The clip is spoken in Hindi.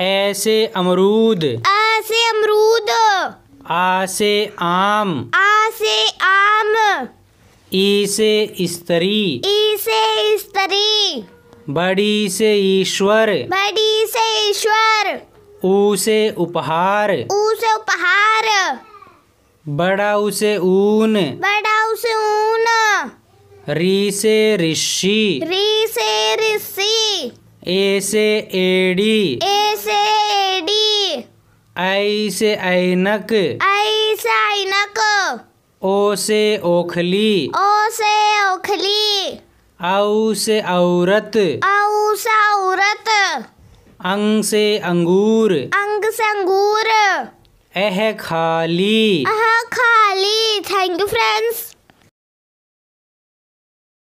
ऐसे अमरूद ऐसे अमरूद आसे आम आसे आम ई से स्त्री ईसे स्त्री बड़ी से ईश्वर बड़ी से ईश्वर ऊसे उपहार ऊसे उपहार बड़ा उसे ऊन बड़ा उसे ऊन री से ऋषि री से ऋषि ए से एडी ए से एडी आई से ऐनक आई से ऐनक ओ से ओखली ओ से ओखली औ से औरत औ से औरत अंग से अंगूर अंग से अंगूर एह खाली अह खाली थैंक यू फ्रेंड्स